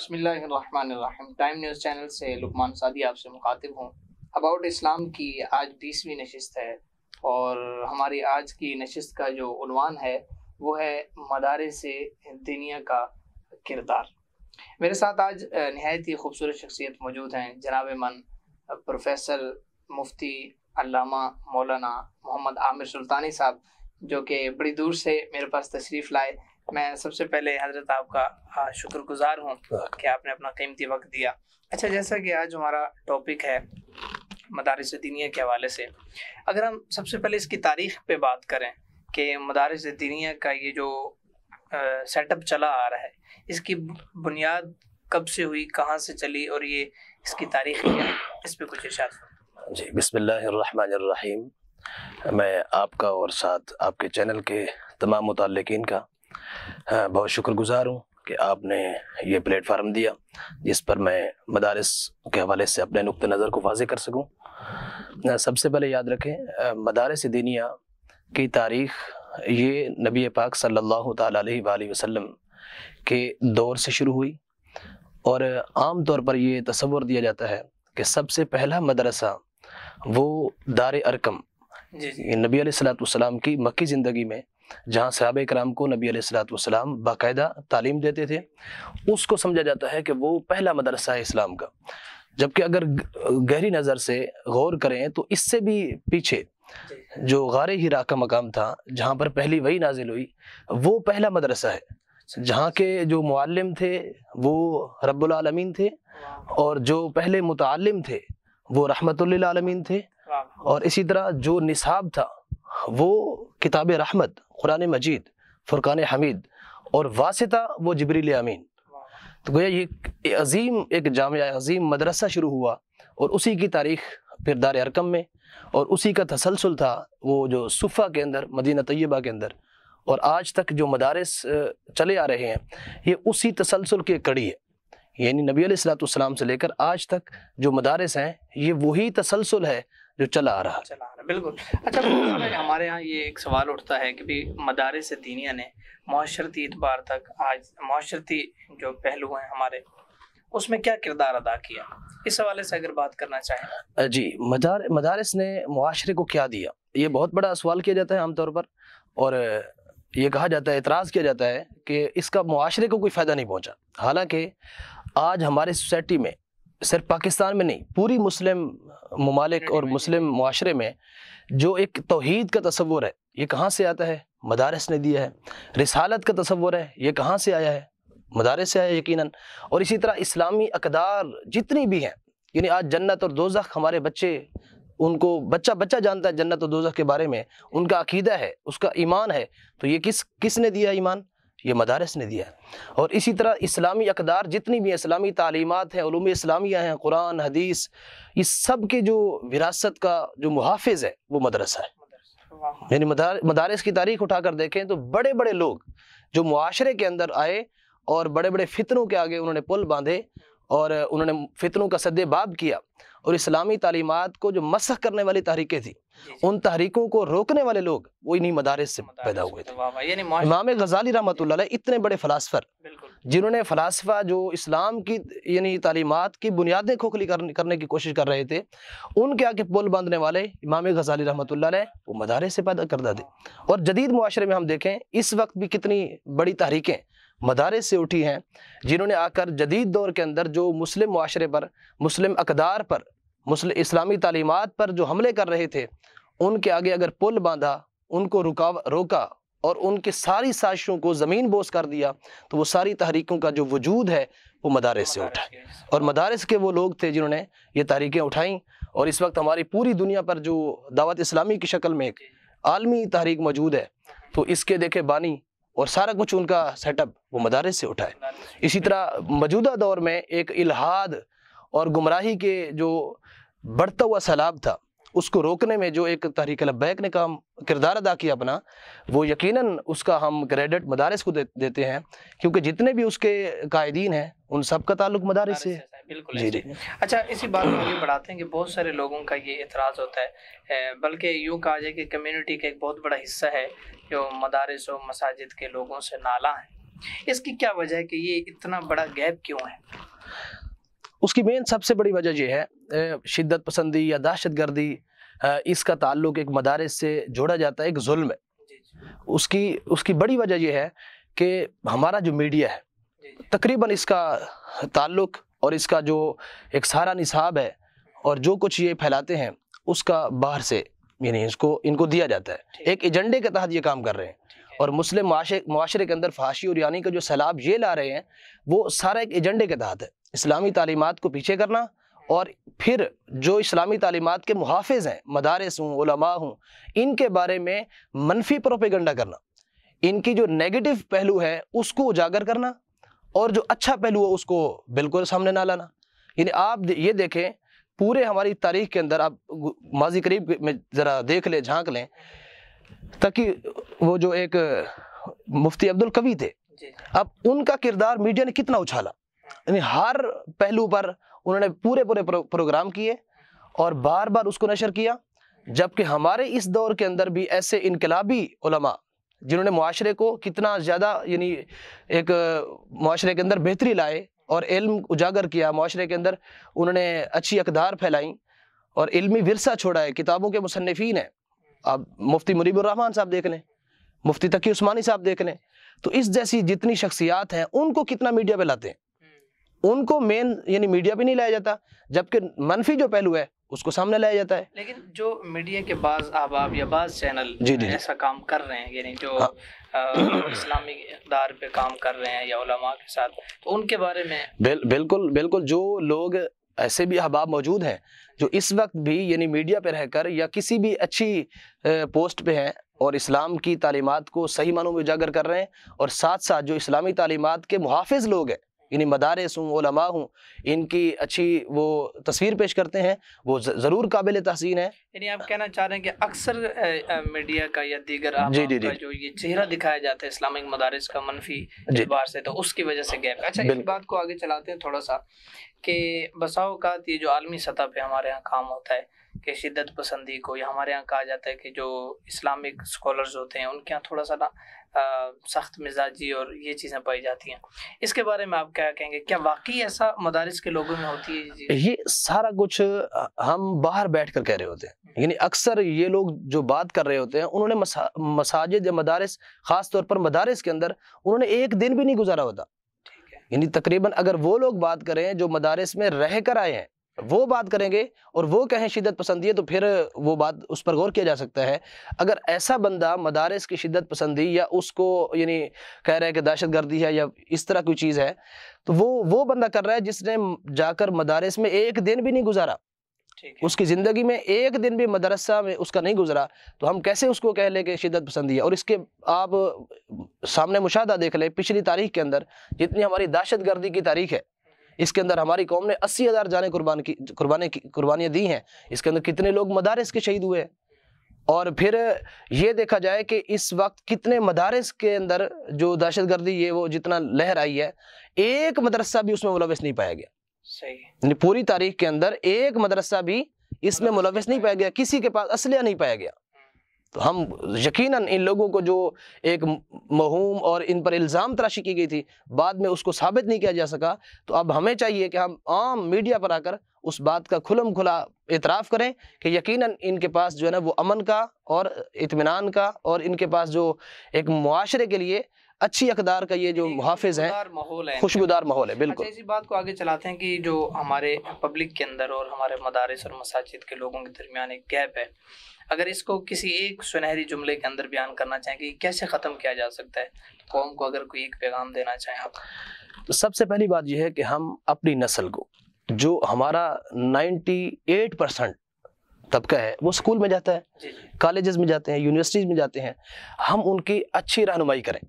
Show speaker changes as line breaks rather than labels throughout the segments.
बसमीम time news channel से लुकमान सादी आपसे मुखातिब हूँ अबाउट इस्लाम की आज बीसवीं नशस्त है और हमारी आज की नशस्त का जो उनवान है वो है मदारे से दुनिया का किरदार मेरे साथ आज नहायत ही खूबसूरत शख्सियत मौजूद हैं जनाब मन प्रोफेसर मुफ्ती अलामा मौलाना मोहम्मद आमिर सुल्तानी साहब जो कि बड़ी दूर से मेरे पास तशरीफ़ लाए मैं सबसे पहले हजरत आपका शुक्रगुजार हूँ कि आपने अपना कीमती वक्त दिया अच्छा जैसा कि आज हमारा टॉपिक है मदारस दिनिया के हवाले से अगर हम सबसे पहले इसकी तारीख पे बात करें कि मदारस दिनिया का ये जो सेटअप चला आ रहा है इसकी बुनियाद कब से हुई कहाँ से चली और ये इसकी तारीख क्या है इस पर कुछ इशारा जी
बिसमीम मैं आपका और साथ आपके चैनल के तमाम मुतालिकीन का बहुत शुक्रगुजार हूँ कि आपने ये प्लेटफार्म दिया जिस पर मैं मदारस के हवाले से अपने नुक़ नज़र को वाजे कर सकूँ सबसे पहले याद रखें मदारस दिनिया की तारीख़ ये नबी पाक सल्लल्लाहु अलैहि वसल्लम के दौर से शुरू हुई और आम तौर पर यह तस्वर दिया जाता है कि सबसे पहला मदरसा वो दार अरकम नबी सलाम की मक्की ज़िंदगी में जहाँ सहाब कराम को नबी सलाम बाकायदा तालीम देते थे उसको समझा जाता है कि वो पहला मदरसा है इस्लाम का जबकि अगर गहरी नज़र से गौर करें तो इससे भी पीछे जो गार हिरा का मकाम था जहाँ पर पहली वही नाजिल हुई वो पहला मदरसा है जहाँ के जो मुआलम थे वो रबालमीन थे और जो पहले मुतालम थे वो रहमतुल्लामीन थे और इसी तरह जो निसाब था वो किताब रहमत कुरान मजीद फ़ुरक़ान हमीद और वासिता वो जबरील अमीन तो गोया ये अजीम एक जाम अजीम मदरसा शुरू हुआ और उसी की तारीख फिर दार अरकम में और उसी का तसलसल था वो जो सुफ़ा के अंदर मदीना तय्यबा के अंदर और आज तक जो मदारस चले आ रहे हैं ये उसी तसलसल की कड़ी है यानी नबी सलाम से लेकर आज तक जो मदारस हैं ये वही तसलसल है जो चला आ रहा
है बिल्कुल अच्छा तो हमारे यहाँ ये एक सवाल उठता है कि भी मदारे से दीनिया ने माशरती एतबार तक आज माशरती जो पहलू हैं हमारे उसमें क्या किरदार अदा किया इस हवाले से अगर बात करना चाहें
जी मदार मदारस ने माशरे को क्या दिया ये बहुत बड़ा सवाल किया जाता है आमतौर पर और ये कहा जाता है इतराज़ किया जाता है कि इसका माशरे को कोई फ़ायदा नहीं पहुंचा हालांकि आज हमारे सोसाइटी में सिर्फ पाकिस्तान में नहीं पूरी मुस्लिम ममालिक और मुस्लिम माशरे में जो एक तोहद का तस्वुर है ये कहाँ से आता है मदारस ने दिया है रिसालत का तस्वर है ये कहाँ से आया है मदारस से आया यकीन और इसी तरह इस्लामी अकदार जितनी भी हैं यानी आज जन्नत और दोजख हमारे बच्चे उनको बच्चा बच्चा जानता है जन्नत और दोजख के बारे में उनका अकीदा है उसका ईमान है तो ये किस किसने दिया ईमान ये मदारस ने दिया है और इसी तरह इस्लामी अकदार जितनी भी इस्लामी तालीमत हैं इस्लामिया हैं कुरान हदीस इस सब के जो विरासत का जो मुहाफ़ है वो मदरसा है यानी मदार, मदारस की तारीख उठा कर देखें तो बड़े बड़े लोग जो मुआरे के अंदर आए और बड़े बड़े फितरों के आगे उन्होंने पुल बांधे और उन्होंने फितनों का बाब किया और इस्लामी तालीमत को जो मसह करने वाली तहरीकें थी उन तहरीकों को रोकने वाले लोग वो इन्हीं मदारस से पैदा
हुए थे इमाम
गजाली रहमत इतने बड़े फलासफर जिन्होंने फलासफा जो इस्लाम की यानी तालीमत की बुनियादें खोखली करने की कोशिश कर रहे थे उनके आगे पुल बांधने वाले इमाम गजाली रहमत वो मदारस से पैदा करदा थे हाँ। और जदीद माशरे में हम देखें इस वक्त भी कितनी बड़ी तहरीकें मदारस से उठी हैं जिन्होंने आकर जदीद दौर के अंदर जो मुस्लिम माशरे पर मुस्लिम अकदार पर मुस्लिम इस्लामी तालीमत पर जो हमले कर रहे थे उनके आगे अगर पुल बांधा उनको रुका रोका और उनकी सारी साजिशों को ज़मीन बोस कर दिया तो वो सारी तहरीकों का जो वजूद है वो मदारस से उठा और मदारस के वो लोग थे जिन्होंने ये तहरीकें उठाईं और इस वक्त हमारी पूरी दुनिया पर जो दावत इस्लामी की शक्ल में एक आलमी तहरीक मौजूद है तो इसके देखे बानी और सारा कुछ उनका सेटअप वो मदारस से उठाए इसी तरह मौजूदा दौर में एक इलाहाद और गुमराही के जो बढ़ता हुआ सैलाब था उसको रोकने में जो एक तहरीक लब्बैक ने काम किरदार अदा किया अपना वो यकीनन उसका हम क्रेडिट मदारस को दे, देते हैं क्योंकि जितने भी उसके कायदीन हैं उन सब का ताल्लुक मदारस से है
बिल्कुल जी जी अच्छा इसी बात को ये बढ़ाते हैं कि बहुत सारे लोगों का ये एतराज़ होता है बल्कि यूँ कहा जाए कि कम्युनिटी का एक बहुत बड़ा हिस्सा है जो मदारस और मसाजिद के लोगों से नाला है इसकी क्या वजह है कि ये इतना बड़ा गैप क्यों है
उसकी मेन सबसे बड़ी वजह यह है शिद्दत पसंदी या दहशत गर्दी इसका ताल्लुक एक मदारस से जोड़ा जाता है एक जुल्म है उसकी उसकी बड़ी वजह यह है कि हमारा जो मीडिया है तकरीबन इसका ताल्लुक और इसका जो एक सारा निसाब है और जो कुछ ये फैलाते हैं उसका बाहर से यानी इसको इनको दिया जाता है एक एजेंडे के तहत ये काम कर रहे हैं और मुस्लिम माशरे के अंदर फाशी और यानी का जो सैलाब ये ला रहे हैं वो सारा एक एजेंडे के तहत है इस्लामी तालीमत को पीछे करना और फिर जो इस्लामी तालीमत के मुहाफ़ हैं मदारस हूँ ओलमा हूँ इनके बारे में मनफी प्रोपेगंडा करना इनकी जो नेगेटिव पहलू है उसको उजागर करना और जो अच्छा पहलू है उसको बिल्कुल सामने ना लाना यानी आप ये देखें पूरे हमारी तारीख के अंदर आप माजी करीब में ज़रा देख लें झांक लें ताकि वो जो एक मुफ्ती अब्दुल कवि थे अब उनका किरदार मीडिया ने कितना उछाला यानी हर पहलू पर उन्होंने पूरे पूरे प्रो, प्रोग्राम किए और बार बार उसको नशर किया जबकि हमारे इस दौर के अंदर भी ऐसे इनकलाबी उलमा जिन्होंने माशरे को कितना ज़्यादा यानी एक माशरे के अंदर बेहतरी लाए और इल्म उजागर किया माशरे के अंदर उन्होंने अच्छी अकदार फैलाई और इल्मी विरसा छोड़ा है किताबों के मुसनफिन हैं आप मुफ्ती मुरीबुररहमान साहब देख लें मुफ्ती तकी उस्मानी साहब देख लें तो इस जैसी जितनी शख्सियात हैं उनको कितना मीडिया पर लाते हैं हम्म। उनको मेन यानी मीडिया पर नहीं लाया जाता जबकि मनफी जो पहलू है उसको सामने लाया जाता है
लेकिन जो मीडिया के बाद अहबाब या बाज चैनल जी जी ऐसा काम कर रहे हैं यानी जो हाँ। इस्लामी इकदार पे काम कर रहे हैं या उलमा के साथ तो उनके बारे में
बिल, बिल्कुल बिल्कुल जो लोग ऐसे भी अहबाब मौजूद हैं जो इस वक्त भी यानी मीडिया पे रहकर या किसी भी अच्छी पोस्ट पे हैं और इस्लाम की तालीमत को सही मानों में उजागर कर रहे हैं और साथ साथ जो इस्लामी तालीमत के मुहाफ़ लोग हैं इन मदारस हूँ ओलमा हूँ इनकी अच्छी वो तस्वीर पेश करते हैं वो ज़रूर काबिल तहसीन है
यानी आप कहना चाह रहे हैं कि अक्सर मीडिया का या दीगर जी जी जी जो ये चेहरा दिखाया जाता है इस्लामिक मदारस का मनफी एतबार से तो उसकी वजह से गैप अच्छा इस बात को आगे चलाते हैं थोड़ा सा कि बसाओकात ये जो आलमी सतह पर हमारे यहाँ काम होता है के शिद्दत पसंदी को या हमारे यहाँ कहा जाता है कि जो इस्लामिक स्कॉलर्स होते हैं उनके यहाँ थोड़ा सा ना सख्त मिजाजी और ये चीज़ें पाई जाती हैं इसके बारे में आप क्या कहेंगे क्या वाकई ऐसा मदारस के लोगों में होती है ये
सारा कुछ हम बाहर बैठ कर कह रहे होते हैं हम्म। यानी अक्सर ये लोग जो बात कर रहे होते हैं उन्होंने मसाजिद या मदारस ख़ास तौर पर मदारस के अंदर उन्होंने एक दिन भी नहीं गुजारा होता यानी तकरीबन अगर वो लोग बात करें जो मदारस में रह कर आए हैं वो बात करेंगे और वो कहें शिदत पसंदी है तो फिर वो बात उस पर गौर किया जा सकता है अगर ऐसा बंदा मदारस की शिदत पसंदी या उसको यानी कह रहे हैं कि दहशत गर्दी है या इस तरह की चीज़ है तो वो वो बंदा कर रहा है जिसने जाकर मदारस में एक दिन भी नहीं गुजारा उसकी ज़िंदगी में एक दिन भी मदरसा में उसका नहीं गुजरा तो हम कैसे उसको कह लें कि शिदत पसंदी है और इसके आप सामने मुशाह देख लें पिछली तारीख के अंदर जितनी हमारी दहशत गर्दी की तारीख है इसके अंदर हमारी कौम ने अस्सी हज़ार जाने कुर्बान की की कुर्बानियाँ दी हैं इसके अंदर कितने लोग मदारस के शहीद हुए और फिर ये देखा जाए कि इस वक्त कितने मदारस के अंदर जो दहशत गर्दी ये वो जितना लहर आई है एक मदरसा भी उसमें मुलविस नहीं पाया गया
सही
पूरी तारीख के अंदर एक मदरसा भी इसमें मुलविस नहीं पाया गया किसी के पास असलिया नहीं पाया गया तो हम यकीनन इन लोगों को जो एक महूम और इन पर इल्ज़ाम तराशी की गई थी बाद में उसको साबित नहीं किया जा सका तो अब हमें चाहिए कि हम आम मीडिया पर आकर उस बात का खुलम खुला इतराफ़ करें कि यकीनन इनके पास जो है ना वो अमन का और इतमान का और इनके पास जो एक माशरे के लिए अच्छी अकदार का ये जो मुहाफ़ है
माहौल है खुशबुदार
माहौल है बिल्कुल अच्छा
इसी बात को आगे चलाते हैं कि जो हमारे पब्लिक के अंदर और हमारे मदारस और मसाजिद के लोगों के दरमियान एक गैप है अगर इसको किसी एक सुनहरी जुमले के अंदर बयान करना चाहें कि कैसे ख़त्म किया जा सकता है तो कौम को अगर कोई एक पैगाम देना चाहें आप
तो सबसे पहली बात यह है कि हम अपनी नस्ल को जो हमारा एट परसेंट तबका है वो स्कूल में जाता है कॉलेज में जाते हैं यूनिवर्सिटीज़ में जाते हैं हम उनकी अच्छी रहनुमाई करें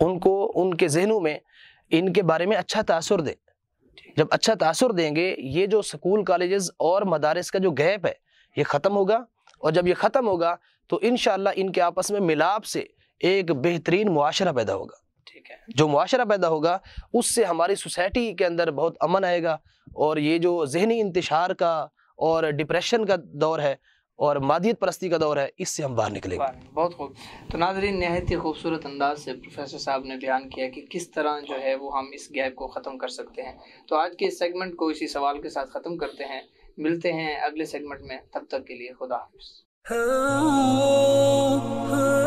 उनको उनके जहनों में इनके बारे में अच्छा तासर दे जब अच्छा तासर देंगे ये जो स्कूल कॉलेजेस और मदारस का जो गैप है ये ख़त्म होगा और जब ये ख़त्म होगा तो इन इनके आपस में मिलाप से एक बेहतरीन मुआरा पैदा होगा ठीक है जो मुआरा पैदा होगा उससे हमारी सोसाइटी के अंदर बहुत अमन आएगा और ये जो जहनी इंतशार का और डिप्रेशन का दौर है और मादियत परस्ती का दौर है इससे हम बाहर निकलेंगे
बहुत खूब तो नाजरीन नहायत ही खूबसूरत अंदाज से प्रोफेसर साहब ने बयान किया कि किस तरह जो है वो हम इस गैप को ख़त्म कर सकते हैं तो आज के इस सेगमेंट को इसी सवाल के साथ ख़त्म करते हैं मिलते हैं अगले सेगमेंट में तब तक के लिए खुदा हाफिज़ हाँ, हाँ।